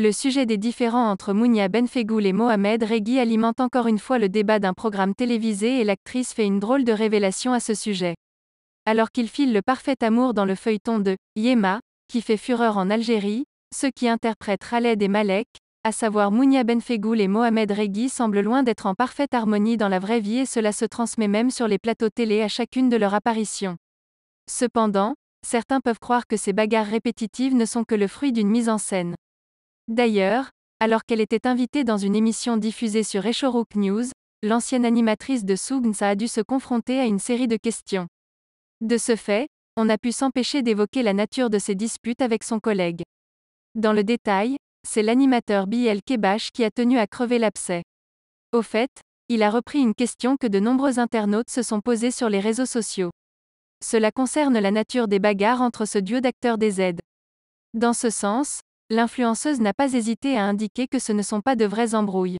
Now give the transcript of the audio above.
Le sujet des différends entre Mounia Benfegoul et Mohamed Regui alimente encore une fois le débat d'un programme télévisé et l'actrice fait une drôle de révélation à ce sujet. Alors qu'il file le parfait amour dans le feuilleton de Yema, qui fait fureur en Algérie, ceux qui interprètent Khaled et Malek, à savoir Mounia Benfegoul et Mohamed Regui semblent loin d'être en parfaite harmonie dans la vraie vie et cela se transmet même sur les plateaux télé à chacune de leurs apparitions. Cependant, certains peuvent croire que ces bagarres répétitives ne sont que le fruit d'une mise en scène. D'ailleurs, alors qu'elle était invitée dans une émission diffusée sur Echoruk News, l'ancienne animatrice de Sougnsa a dû se confronter à une série de questions. De ce fait, on a pu s'empêcher d'évoquer la nature de ses disputes avec son collègue. Dans le détail, c'est l'animateur Biel Kebash qui a tenu à crever l'abcès. Au fait, il a repris une question que de nombreux internautes se sont posées sur les réseaux sociaux. Cela concerne la nature des bagarres entre ce duo d'acteurs des Z. Dans ce sens, L'influenceuse n'a pas hésité à indiquer que ce ne sont pas de vraies embrouilles.